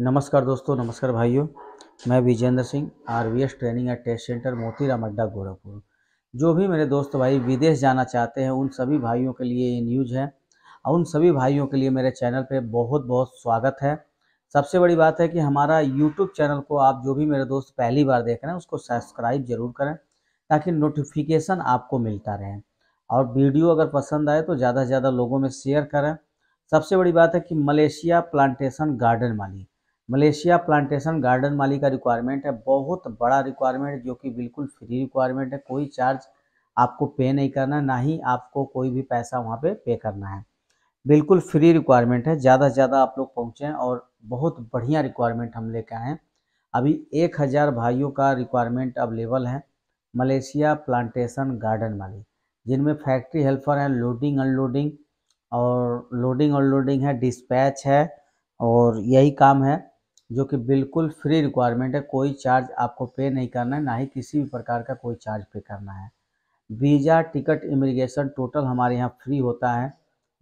नमस्कार दोस्तों नमस्कार भाइयों मैं Vijender Singh RVS training and test centre Motiram Adda Gorakhpur जो भी मेरे दोस्त भाई विदेश जाना चाहते हैं उन सभी भाइयों के लिए ये न्यूज़ है और उन सभी भाइयों के लिए मेरे चैनल पे बहुत बहुत स्वागत है सबसे बड़ी बात है कि हमारा यूट्यूब चैनल को आप जो भी मेरे दोस्त पहली बार देख रहे हैं उसको सब्सक्राइब जरूर करें ताकि नोटिफिकेशन आपको मिलता रहे और वीडियो अगर पसंद आए तो ज़्यादा से ज़्यादा लोगों में शेयर करें सबसे बड़ी बात है कि मलेशिया प्लांटेशन गार्डन मालिक मलेशिया प्लांटेशन गार्डन माली का रिक्वायरमेंट है बहुत बड़ा रिक्वायरमेंट जो कि बिल्कुल फ्री रिक्वायरमेंट है कोई चार्ज आपको पे नहीं करना ना ही आपको कोई भी पैसा वहाँ पे पे करना है बिल्कुल फ्री रिक्वायरमेंट है ज़्यादा से ज़्यादा आप लोग पहुँचें और बहुत बढ़िया रिक्वायरमेंट हम लेके आए हैं अभी एक हज़ार भाइयों का रिक्वायरमेंट अवेलेबल है मलेशिया प्लांटेशन गार्डन वाली जिनमें फैक्ट्री हेल्पर हैं लोडिंग अनलोडिंग और लोडिंग अनलोडिंग है डिस्पैच है और यही काम है जो कि बिल्कुल फ्री रिक्वायरमेंट है कोई चार्ज आपको पे नहीं करना है ना ही किसी भी प्रकार का कोई चार्ज पे करना है वीज़ा टिकट इमिग्रेशन टोटल हमारे यहाँ फ्री होता है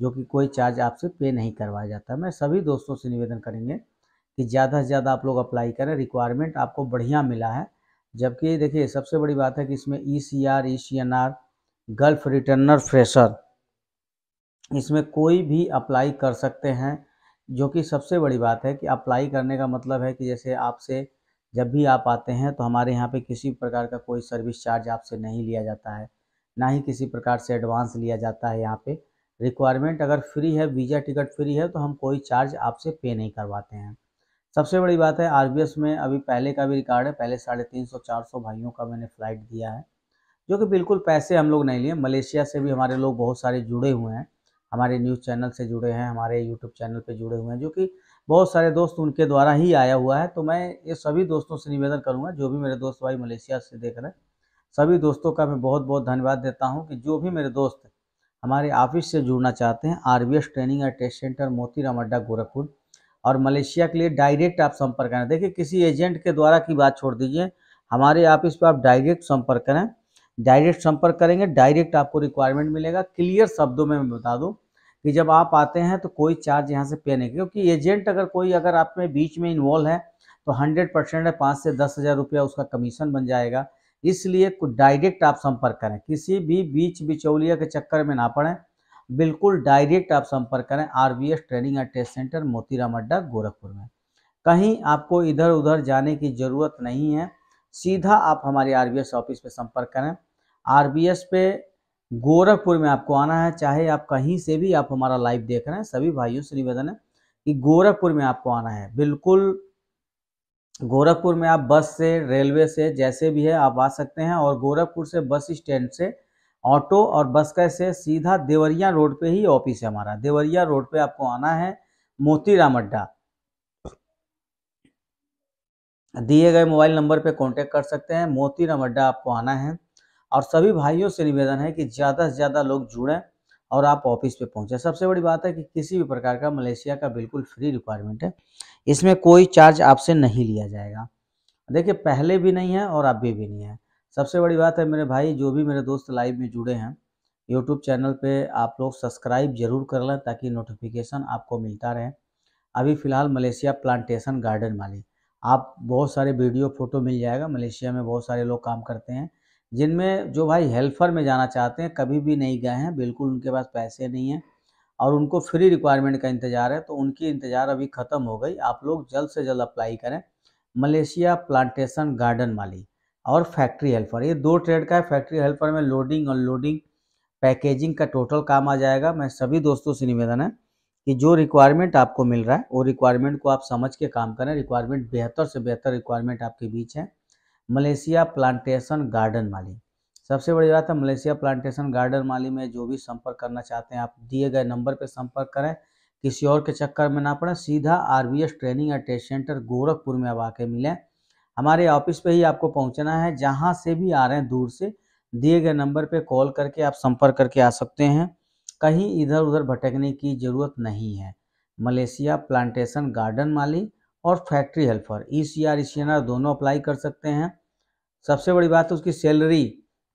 जो कि कोई चार्ज आपसे पे नहीं करवाया जाता है मैं सभी दोस्तों से निवेदन करेंगे कि ज़्यादा से ज़्यादा आप लोग अप्लाई करें रिक्वायरमेंट आपको बढ़िया मिला है जबकि देखिए सबसे बड़ी बात है कि इसमें E C R E C N R gulf returner fresher इसमें कोई भी अप्लाई कर सकते हैं जो कि सबसे बड़ी बात है कि अप्लाई करने का मतलब है कि जैसे आपसे जब भी आप आते हैं तो हमारे यहाँ पे किसी प्रकार का कोई सर्विस चार्ज आपसे नहीं लिया जाता है ना ही किसी प्रकार से एडवांस लिया जाता है यहाँ पे रिक्वायरमेंट अगर फ्री है वीज़ा टिकट फ्री है तो हम कोई चार्ज आपसे पे नहीं करवाते हैं सबसे बड़ी बात है आर में अभी पहले का भी रिकॉर्ड है पहले साढ़े तीन सौ चार सौ भाइयों का मैंने फ़्लाइट दिया है जो कि बिल्कुल पैसे हम लोग नहीं लिए मलेशिया से भी हमारे लोग बहुत सारे जुड़े हुए हैं हमारे न्यूज़ चैनल से जुड़े हैं हमारे यूट्यूब चैनल पे जुड़े हुए हैं जो कि बहुत सारे दोस्त उनके द्वारा ही आया हुआ है तो मैं ये सभी दोस्तों से निवेदन करूँगा जो भी मेरे दोस्त भाई मलेशिया से देख रहे हैं सभी दोस्तों का मैं बहुत बहुत धन्यवाद देता हूँ कि जो भी मेरे दोस्त हमारे ऑफिस से जुड़ना चाहते हैं R training and test centre Motiram Adda Gorakhpur और मलेशिया के लिए डायरेक्ट आप संपर्क करें देखिए किसी एजेंट के द्वारा की बात छोड़ दीजिए हमारे ऑफिस पर आप डायरेक्ट संपर्क करें डायरेक्ट संपर्क करेंगे डायरेक्ट आपको रिक्वायरमेंट मिलेगा क्लियर शब्दों में मैं बता दूँ कि जब आप आते हैं तो कोई चार्ज यहाँ से पे नहीं क्योंकि एजेंट अगर कोई अगर आप में बीच में इन्वॉल्व है तो हंड्रेड परसेंट है पाँच से दस हज़ार रुपया उसका कमीशन बन जाएगा इसलिए डायरेक्ट आप संपर्क करें किसी भी बीच बिचौलिया के चक्कर में ना पड़ें बिल्कुल डायरेक्ट आप संपर्क करें R training and test centre Motiram Adda Gorakhpur में कहीं आपको इधर उधर जाने की ज़रूरत नहीं है सीधा आप हमारे आर ऑफिस पर संपर्क करें आर पे गोरखपुर में आपको आना है चाहे आप कहीं से भी आप हमारा लाइव देख रहे हैं सभी भाइयों से निवेदन है कि गोरखपुर में आपको आना है बिल्कुल गोरखपुर में आप बस से रेलवे से जैसे भी है आप आ सकते हैं और गोरखपुर से बस स्टैंड से ऑटो और बस का से सीधा देवरिया रोड पे ही ऑफिस है हमारा देवरिया रोड पे आपको आना है मोतीराम अड्डा दिए गए मोबाइल नंबर पे कांटेक्ट कर सकते हैं मोतीराम अड्डा आपको आना है और सभी भाइयों से निवेदन है कि ज़्यादा से ज़्यादा लोग जुड़ें और आप ऑफिस पे पहुँचें सबसे बड़ी बात है कि किसी भी प्रकार का मलेशिया का बिल्कुल फ्री रिक्वायरमेंट है इसमें कोई चार्ज आपसे नहीं लिया जाएगा देखिए पहले भी नहीं है और अभी भी नहीं है सबसे बड़ी बात है मेरे भाई जो भी मेरे दोस्त लाइव में जुड़े हैं यूट्यूब चैनल पर आप लोग सब्सक्राइब जरूर कर लें ताकि नोटिफिकेशन आपको मिलता रहे अभी फ़िलहाल मलेशिया प्लांटेशन गार्डन मालिक आप बहुत सारे वीडियो फ़ोटो मिल जाएगा मलेशिया में बहुत सारे लोग काम करते हैं जिनमें जो भाई हेल्पर में जाना चाहते हैं कभी भी नहीं गए हैं बिल्कुल उनके पास पैसे नहीं हैं और उनको फ्री रिक्वायरमेंट का इंतज़ार है तो उनकी इंतज़ार अभी ख़त्म हो गई आप लोग जल्द से जल्द अप्लाई करें मलेशिया प्लांटेशन गार्डन मालिक और फैक्ट्री हेल्पर ये दो ट्रेड का है फैक्ट्री हेल्पर में लोडिंग और लोडिंग पैकेजिंग का टोटल काम आ जाएगा मैं सभी दोस्तों से निवेदन है कि जो रिक्वायरमेंट आपको मिल रहा है वो रिक्वायरमेंट को आप समझ के काम करें रिक्वायरमेंट बेहतर से बेहतर रिक्वायरमेंट आपके बीच है मलेशिया प्लांटेशन गार्डन माली सबसे बड़ी बात है मलेशिया प्लांटेशन गार्डन माली में जो भी संपर्क करना चाहते हैं आप दिए गए नंबर पर संपर्क करें किसी और के चक्कर में ना पड़े सीधा R training and test centre Gorakhpur में अब आके मिलें हमारे ऑफिस पे ही आपको पहुंचना है जहां से भी आ रहे हैं दूर से दिए गए नंबर पे कॉल करके आप संपर्क करके आ सकते हैं कहीं इधर उधर भटकने की ज़रूरत नहीं है मलेशिया प्लांटेशन गार्डन माली और factory helper E C R E C N R दोनों अप्लाई कर सकते हैं सबसे बड़ी बात है तो उसकी सैलरी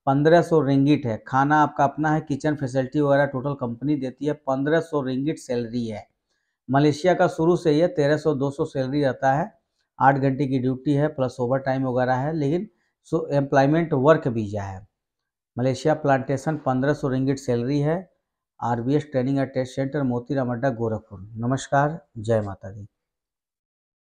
पंद्रह सौ रिंगिट है खाना आपका अपना है किचन फैसिलिटी वगैरह टोटल कंपनी देती है पंद्रह सौ रिंगिट सैलरी है मलेशिया का शुरू से ही है तेरह सौ दो सौ सैलरी रहता है आठ घंटे की ड्यूटी है प्लस ओवर टाइम वगैरह है लेकिन सो एम्प्लॉयमेंट वर्क वीज़ा है मलेशिया प्लांटेशन पंद्रह सौ रिंगिट सैलरी है R B S training and test centre Moti Adda Gorakhpur नमस्कार जय माता दी